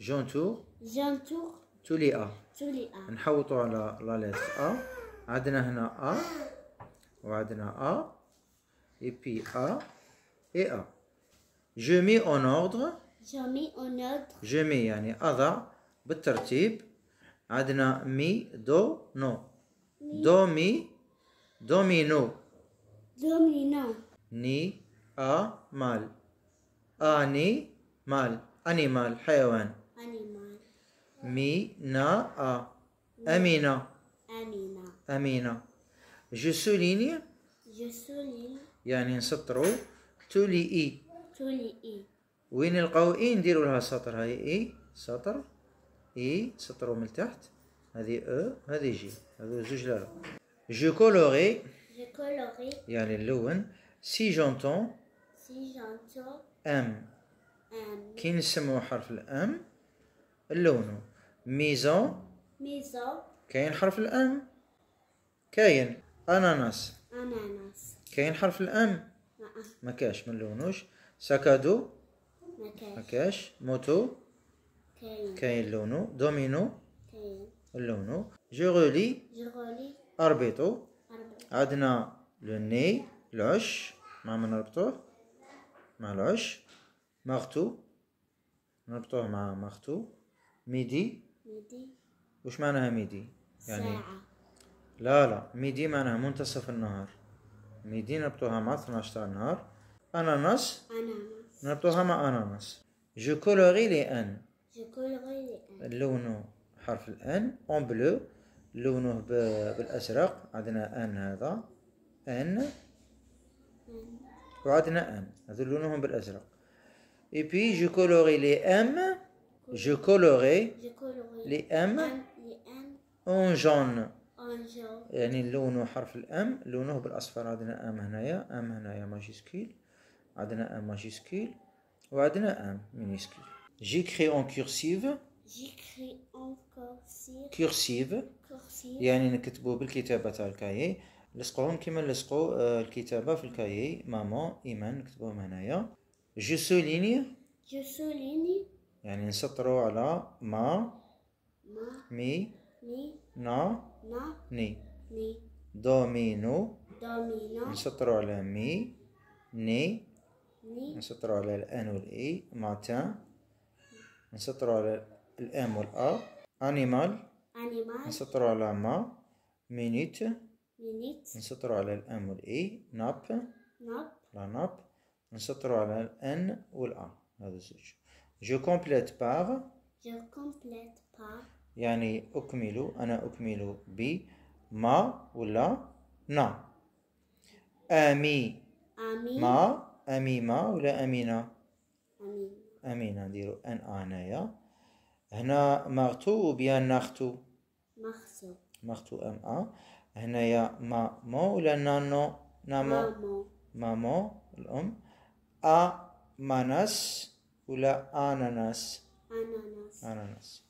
جونتور جونتور تولي أ تولي أ نحوطو على ليت أ عندنا هنا أ وعندنا أ إي بي أ إي أ جو مي أون أوردر جو مي أون أوردر جو مي يعني أضع بالترتيب. عندنا مي دو نو. دو مي دومينو. نو ني أ مال. أني مال أنيمال حيوان. Amina. أمينة أمينة أمينة Je souligne. Je يعني نسطرو تولي إي وين نلقاو اي نديرو لها سطر هاي اي سطر اي سطرو من تحت هذه او هذه جي هذو زوج لها جو كولوري جو كولوري يعني نلون سي جونتون سي جونتون ام ام كي نسمعو حرف الام نلونو ميزو ميزون كاين حرف الام كاين اناناس اناناس كاين حرف الام نعم. ما كاش من لونوش ساكادو ما كاش موتو كاين كاين لونو دومينو كاين لونو جيغولي جيغولي اربيطو عندنا لو ني العش مع ما نربطوه مع العش مغتو نربطوه مع مغتو ميدي ميدي وش معناها ميدي؟ يعني ساعة لا لا ميدي معناها منتصف النهار ميدي نربطوها مع 12 تاع النهار أناناس أناناس نربطوها مع أناناس جو كولوري لي أن جو كولوري لي أن لونو حرف الأن أون بلو لونه بالأزرق عندنا أن هذا أن وعندنا أن هذو لونهم بالأزرق إي بي جو كولوري لي أم Je les M أون جون يعني نلونو حرف الأم لونه بالأصفر عندنا أم هنايا أم هنايا ماجيسكيل عندنا أم ماجيسكيل وعندنا أم مينيسكيل J'écris en cursive. J'écris en cursive. Cursive. كورسيف يعني نكتبو بالكتابة تاع الكايي نلصقوهم كيما نلصقو آه، الكتابة في الكايي مامون إيمان نكتبوهم هنايا جو سوليني جو سوليني يعني نسطرو على ما مي نا ني دومينو مي على مي ني نسطرو على الان والاي ماتان تا على الام والا انيمال نسطرو على ما مينيت نسطرو على الام والاي ناب ناب لا ناب نسطرو على الان والان هذا الزوج Je complète par Je complète par يعني أكمل أنا أكمل ب ما ولا نا أمي أمي ما أمي ما ولا أمينة أمينة أمينة نديرو أن أنايا هنا مغتو بيان نختو مغتو مختو أم أ هنايا ما مو ولا نانو نامو مامو مامو الأم أ منس ولا أناناس أناناس أناناس